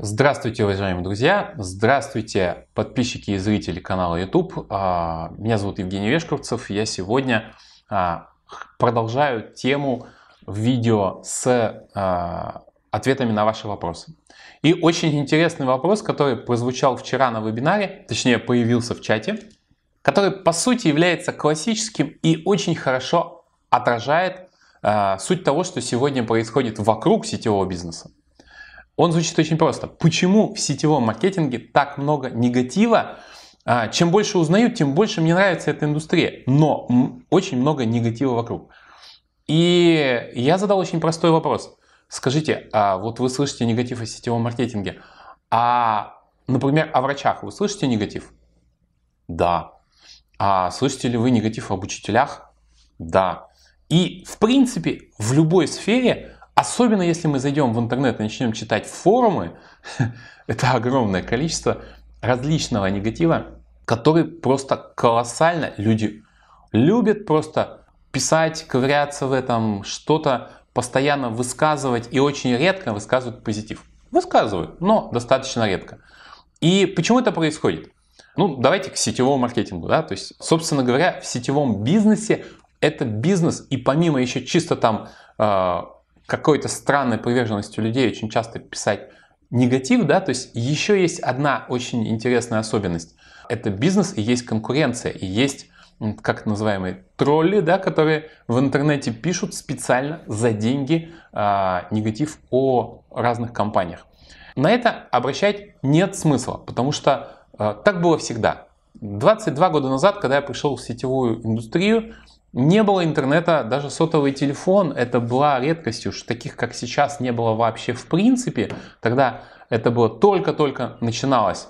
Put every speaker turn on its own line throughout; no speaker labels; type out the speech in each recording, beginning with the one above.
Здравствуйте, уважаемые друзья! Здравствуйте, подписчики и зрители канала YouTube. А, меня зовут Евгений Вешковцев. Я сегодня а, продолжаю тему видео с а, ответами на ваши вопросы. И очень интересный вопрос, который прозвучал вчера на вебинаре, точнее появился в чате который по сути является классическим и очень хорошо отражает э, суть того, что сегодня происходит вокруг сетевого бизнеса. Он звучит очень просто. Почему в сетевом маркетинге так много негатива? Э, чем больше узнаю, тем больше мне нравится эта индустрия, но очень много негатива вокруг. И я задал очень простой вопрос. Скажите, а вот вы слышите негатив о сетевом маркетинге, а, например, о врачах вы слышите негатив? Да, а слышите ли вы негатив об учителях? Да. И в принципе в любой сфере, особенно если мы зайдем в интернет и начнем читать форумы, это огромное количество различного негатива, который просто колоссально люди любят просто писать, ковыряться в этом, что-то постоянно высказывать и очень редко высказывают позитив. Высказывают, но достаточно редко. И почему это происходит? Ну, давайте к сетевому маркетингу, да, то есть, собственно говоря, в сетевом бизнесе это бизнес, и помимо еще чисто там э, какой-то странной приверженностью людей очень часто писать негатив, да, то есть еще есть одна очень интересная особенность. Это бизнес и есть конкуренция, и есть как называемые тролли, да, которые в интернете пишут специально за деньги э, негатив о разных компаниях. На это обращать нет смысла, потому что а, так было всегда. 22 года назад, когда я пришел в сетевую индустрию, не было интернета, даже сотовый телефон, это была редкостью, что таких, как сейчас, не было вообще в принципе. Тогда это было только-только начиналось.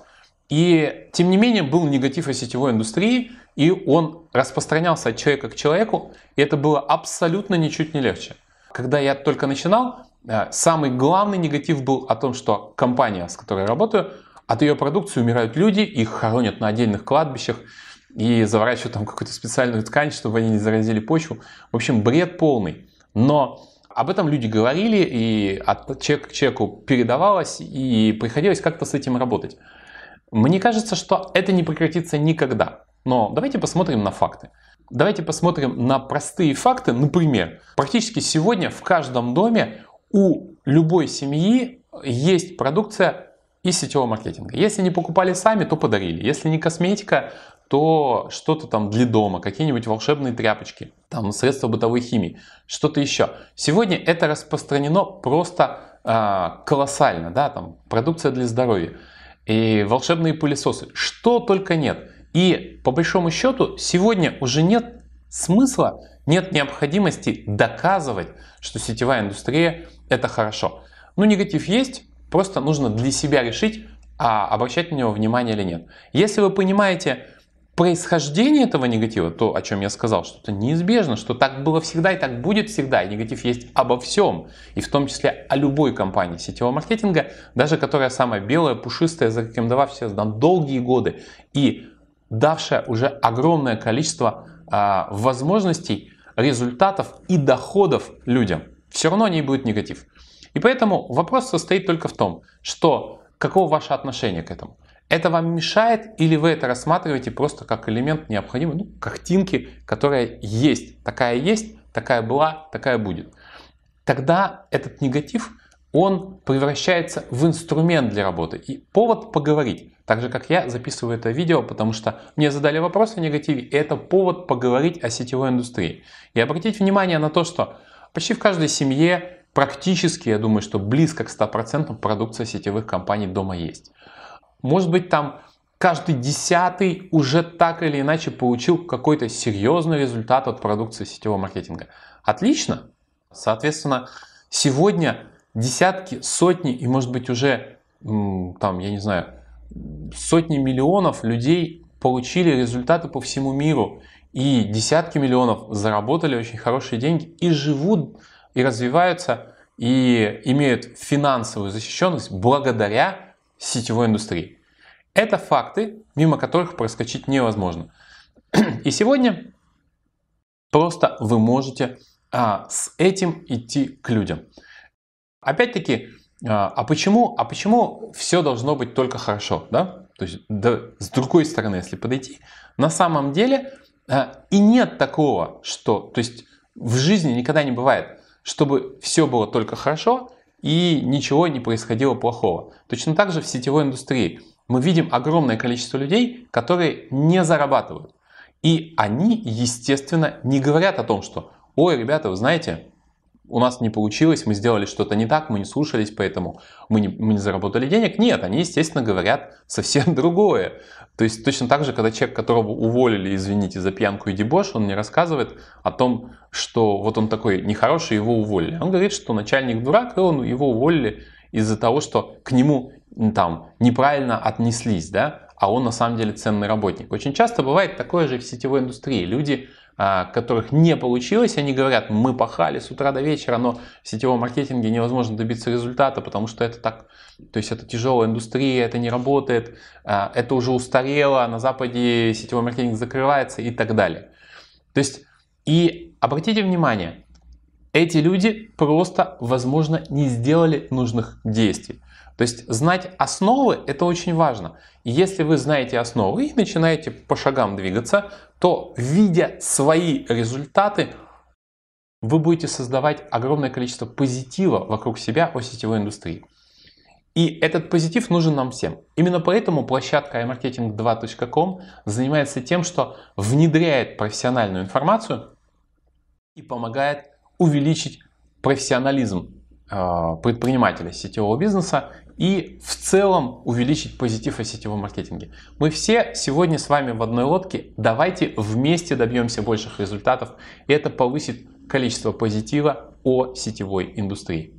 И тем не менее был негатив о сетевой индустрии, и он распространялся от человека к человеку, и это было абсолютно ничуть не легче. Когда я только начинал, э, самый главный негатив был о том, что компания, с которой я работаю, от ее продукции умирают люди, их хоронят на отдельных кладбищах и заворачивают там какую-то специальную ткань, чтобы они не заразили почву. В общем, бред полный. Но об этом люди говорили, и от человека к человеку передавалось, и приходилось как-то с этим работать. Мне кажется, что это не прекратится никогда. Но давайте посмотрим на факты. Давайте посмотрим на простые факты. Например, практически сегодня в каждом доме у любой семьи есть продукция и сетевого маркетинга. Если не покупали сами, то подарили. Если не косметика, то что-то там для дома, какие-нибудь волшебные тряпочки, там средства бытовой химии, что-то еще. Сегодня это распространено просто э, колоссально, да, там продукция для здоровья и волшебные пылесосы, что только нет. И по большому счету сегодня уже нет смысла, нет необходимости доказывать, что сетевая индустрия это хорошо. Ну, негатив есть, Просто нужно для себя решить, а обращать на него внимание или нет. Если вы понимаете происхождение этого негатива, то, о чем я сказал, что это неизбежно, что так было всегда и так будет всегда, и негатив есть обо всем, и в том числе о любой компании сетевого маркетинга, даже которая самая белая, пушистая, зарекомендовав себя на долгие годы и давшая уже огромное количество а, возможностей, результатов и доходов людям. Все равно о ней будет негатив. И поэтому вопрос состоит только в том, что каково ваше отношение к этому. Это вам мешает или вы это рассматриваете просто как элемент необходимый, ну, картинки, которая есть, такая есть, такая была, такая будет. Тогда этот негатив, он превращается в инструмент для работы и повод поговорить. Так же, как я записываю это видео, потому что мне задали вопрос о негативе, и это повод поговорить о сетевой индустрии. И обратить внимание на то, что почти в каждой семье практически, я думаю, что близко к 100% продукция сетевых компаний дома есть. Может быть, там каждый десятый уже так или иначе получил какой-то серьезный результат от продукции сетевого маркетинга. Отлично. Соответственно, сегодня десятки, сотни и, может быть, уже, там, я не знаю, сотни миллионов людей получили результаты по всему миру. И десятки миллионов заработали очень хорошие деньги и живут и развиваются, и имеют финансовую защищенность благодаря сетевой индустрии. Это факты, мимо которых проскочить невозможно. И сегодня просто вы можете а, с этим идти к людям. Опять-таки, а, а почему, а почему все должно быть только хорошо, да? То есть да, с другой стороны, если подойти, на самом деле а, и нет такого, что, то есть в жизни никогда не бывает чтобы все было только хорошо и ничего не происходило плохого. Точно так же в сетевой индустрии мы видим огромное количество людей, которые не зарабатывают. И они, естественно, не говорят о том, что «Ой, ребята, вы знаете, у нас не получилось, мы сделали что-то не так, мы не слушались, поэтому мы не, мы не заработали денег. Нет, они, естественно, говорят совсем другое. То есть точно так же, когда человек, которого уволили, извините, за пьянку и дебош, он не рассказывает о том, что вот он такой нехороший, его уволили. Он говорит, что начальник дурак, и он, его уволили из-за того, что к нему там неправильно отнеслись, да, а он на самом деле ценный работник. Очень часто бывает такое же в сетевой индустрии. Люди а, которых не получилось, они говорят, мы пахали с утра до вечера, но в сетевом маркетинге невозможно добиться результата, потому что это так, то есть это тяжелая индустрия, это не работает, а, это уже устарело, на Западе сетевой маркетинг закрывается и так далее. То есть, и обратите внимание, эти люди просто, возможно, не сделали нужных действий. То есть знать основы – это очень важно. Если вы знаете основы и начинаете по шагам двигаться, то, видя свои результаты, вы будете создавать огромное количество позитива вокруг себя о сетевой индустрии. И этот позитив нужен нам всем. Именно поэтому площадка imarketing2.com занимается тем, что внедряет профессиональную информацию и помогает увеличить профессионализм а, предпринимателя сетевого бизнеса и в целом увеличить позитив о сетевом маркетинге. Мы все сегодня с вами в одной лодке, давайте вместе добьемся больших результатов, это повысит количество позитива о сетевой индустрии.